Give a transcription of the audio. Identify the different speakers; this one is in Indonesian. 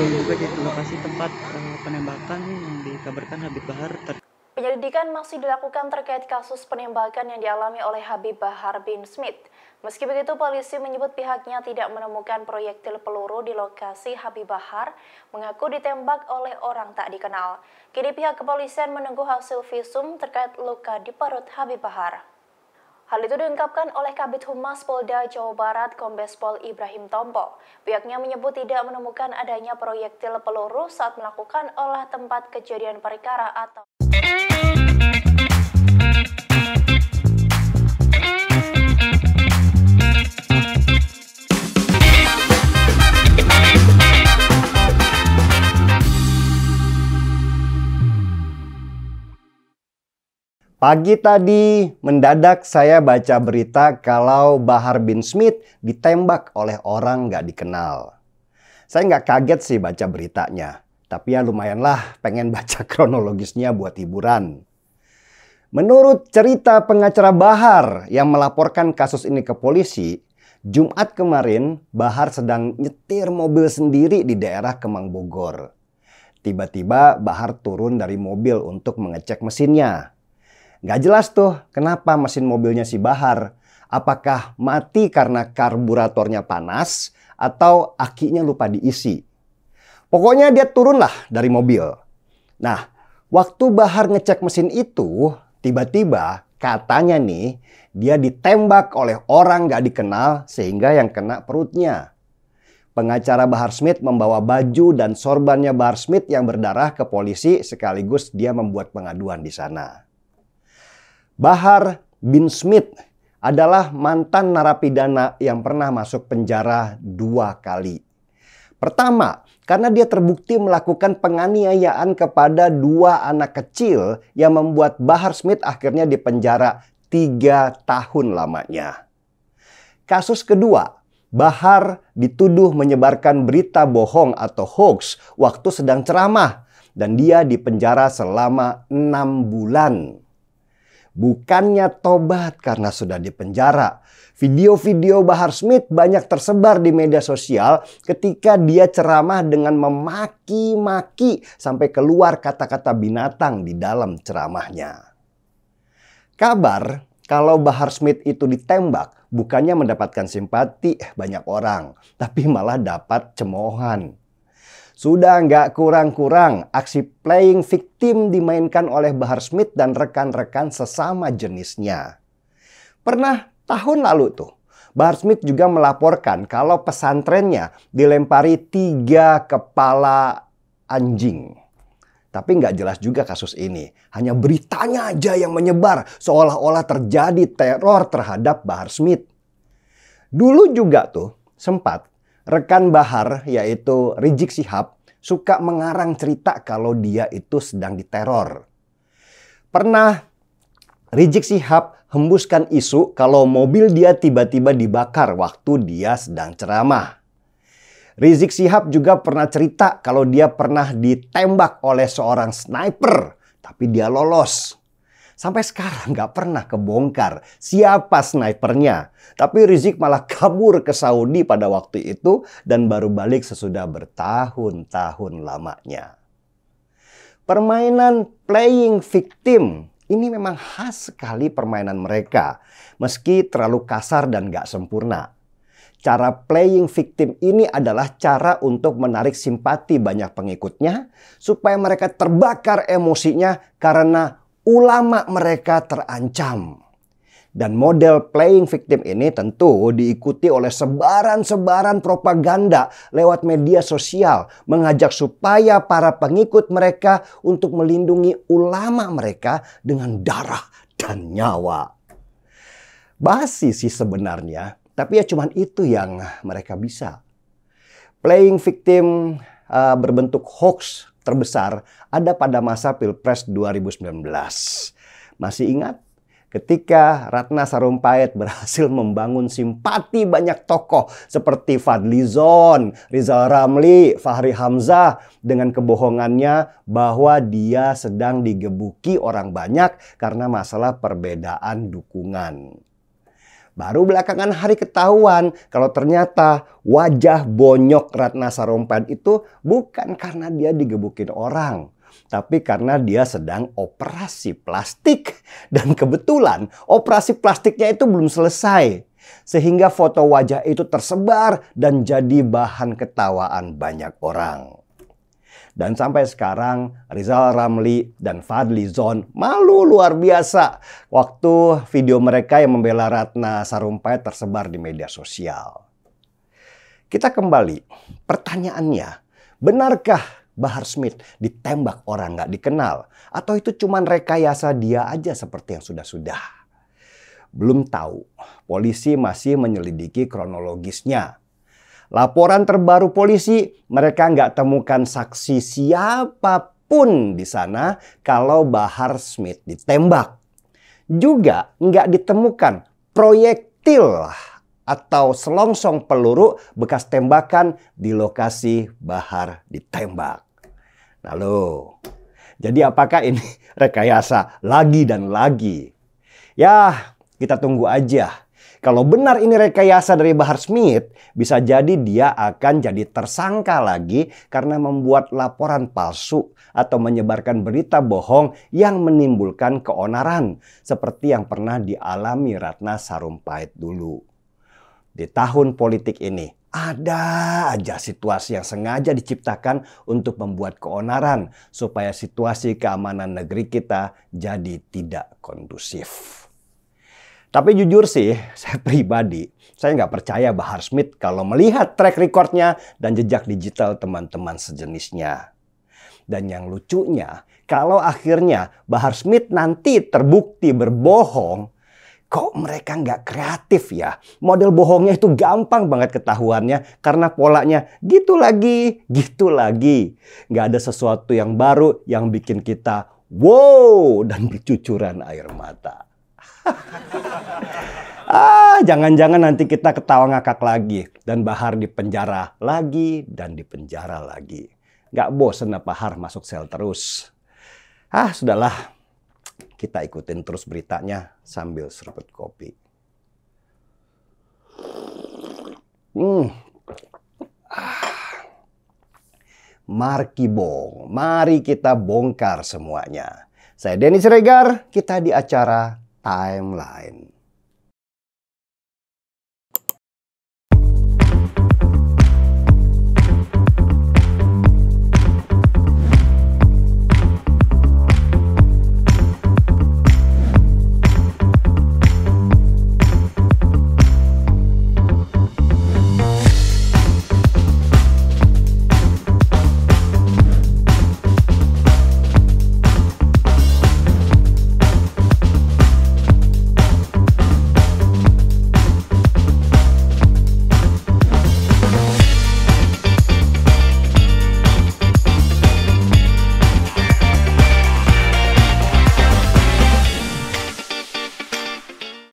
Speaker 1: juga di lokasi tempat uh, penembakan yang dikabarkan Habib Bahar ter Penyelidikan masih dilakukan terkait kasus penembakan yang dialami oleh Habib Bahar bin Smith. Meski begitu, polisi menyebut pihaknya tidak menemukan proyektil peluru di lokasi Habib Bahar, mengaku ditembak oleh orang tak dikenal. Kini pihak kepolisian menunggu hasil visum terkait luka di perut Habib Bahar. Hal itu diungkapkan oleh Kabit Humas Polda Jawa Barat Kombes Pol Ibrahim Tompo. Pihaknya menyebut tidak menemukan adanya proyektil peluru saat melakukan olah tempat kejadian perkara atau Pagi tadi mendadak saya baca berita kalau Bahar bin Smith ditembak oleh orang nggak dikenal. Saya nggak kaget sih baca beritanya, tapi ya lumayanlah pengen baca kronologisnya buat hiburan. Menurut cerita pengacara Bahar yang melaporkan kasus ini ke polisi, Jumat kemarin Bahar sedang nyetir mobil sendiri di daerah Kemang Bogor. Tiba-tiba Bahar turun dari mobil untuk mengecek mesinnya Gak jelas tuh kenapa mesin mobilnya si Bahar. Apakah mati karena karburatornya panas atau akinya lupa diisi. Pokoknya dia turunlah dari mobil. Nah, waktu Bahar ngecek mesin itu, tiba-tiba katanya nih dia ditembak oleh orang gak dikenal sehingga yang kena perutnya. Pengacara Bahar Smith membawa baju dan sorbannya Bahar Smith yang berdarah ke polisi sekaligus dia membuat pengaduan di sana. Bahar bin Smith adalah mantan narapidana yang pernah masuk penjara dua kali. Pertama, karena dia terbukti melakukan penganiayaan kepada dua anak kecil yang membuat Bahar Smith akhirnya dipenjara tiga tahun lamanya. Kasus kedua, Bahar dituduh menyebarkan berita bohong atau hoax waktu sedang ceramah dan dia dipenjara selama enam bulan. Bukannya tobat karena sudah dipenjara. Video-video Bahar Smith banyak tersebar di media sosial ketika dia ceramah dengan memaki-maki sampai keluar kata-kata binatang di dalam ceramahnya. Kabar kalau Bahar Smith itu ditembak bukannya mendapatkan simpati eh, banyak orang, tapi malah dapat cemoohan. Sudah nggak kurang-kurang, aksi playing victim dimainkan oleh Bahar Smith dan rekan-rekan sesama jenisnya. Pernah tahun lalu tuh, Bahar Smith juga melaporkan kalau pesantrennya dilempari tiga kepala anjing. Tapi nggak jelas juga kasus ini. Hanya beritanya aja yang menyebar seolah-olah terjadi teror terhadap Bahar Smith. Dulu juga tuh sempat Rekan Bahar yaitu Rizik Sihab suka mengarang cerita kalau dia itu sedang diteror. Pernah Rizik Sihab hembuskan isu kalau mobil dia tiba-tiba dibakar waktu dia sedang ceramah. Rizik Sihab juga pernah cerita kalau dia pernah ditembak oleh seorang sniper tapi dia lolos. Sampai sekarang nggak pernah kebongkar siapa snipernya. Tapi Rizik malah kabur ke Saudi pada waktu itu dan baru balik sesudah bertahun-tahun lamanya. Permainan playing victim ini memang khas sekali permainan mereka, meski terlalu kasar dan gak sempurna. Cara playing victim ini adalah cara untuk menarik simpati banyak pengikutnya supaya mereka terbakar emosinya karena ulama mereka terancam. Dan model playing victim ini tentu diikuti oleh sebaran-sebaran propaganda lewat media sosial mengajak supaya para pengikut mereka untuk melindungi ulama mereka dengan darah dan nyawa. Basi sih sebenarnya, tapi ya cuman itu yang mereka bisa. Playing victim uh, berbentuk hoax terbesar ada pada masa Pilpres 2019. Masih ingat? Ketika Ratna Sarumpait berhasil membangun simpati banyak tokoh seperti Fadlizon, Rizal Ramli, Fahri Hamzah dengan kebohongannya bahwa dia sedang digebuki orang banyak karena masalah perbedaan dukungan. Baru belakangan hari ketahuan kalau ternyata wajah bonyok Ratna Sarumpait itu bukan karena dia digebukin orang. Tapi karena dia sedang operasi plastik. Dan kebetulan operasi plastiknya itu belum selesai. Sehingga foto wajah itu tersebar dan jadi bahan ketawaan banyak orang. Dan sampai sekarang Rizal Ramli dan Fadli Zon malu luar biasa waktu video mereka yang membela Ratna Sarumpait tersebar di media sosial. Kita kembali, pertanyaannya, benarkah Bahar Smith ditembak orang nggak dikenal? Atau itu cuma rekayasa dia aja seperti yang sudah-sudah? Belum tahu, polisi masih menyelidiki kronologisnya. Laporan terbaru polisi, mereka nggak temukan saksi siapapun di sana kalau Bahar Smith ditembak. Juga nggak ditemukan proyektil atau selongsong peluru bekas tembakan di lokasi Bahar ditembak. Nah, Lalu, jadi apakah ini rekayasa lagi dan lagi? Ya, kita tunggu aja kalau benar ini rekayasa dari Bahar Smith, bisa jadi dia akan jadi tersangka lagi karena membuat laporan palsu atau menyebarkan berita bohong yang menimbulkan keonaran seperti yang pernah dialami Ratna Sarumpait dulu. Di tahun politik ini, ada aja situasi yang sengaja diciptakan untuk membuat keonaran supaya situasi keamanan negeri kita jadi tidak kondusif. Tapi jujur sih, saya pribadi, saya nggak percaya Bahar Smith kalau melihat track recordnya dan jejak digital teman-teman sejenisnya. Dan yang lucunya, kalau akhirnya Bahar Smith nanti terbukti berbohong, kok mereka nggak kreatif ya? Model bohongnya itu gampang banget ketahuannya karena polanya gitu lagi, gitu lagi. Nggak ada sesuatu yang baru yang bikin kita wow dan bercucuran air mata. ah, jangan-jangan nanti kita ketawa ngakak lagi dan Bahar di penjara lagi dan di penjara lagi. Gak bosen apa Bahar masuk sel terus. Ah, sudahlah. Kita ikutin terus beritanya sambil seruput kopi. Hmm. Ah. Bong, mari kita bongkar semuanya. Saya Denny Regar, kita di acara timeline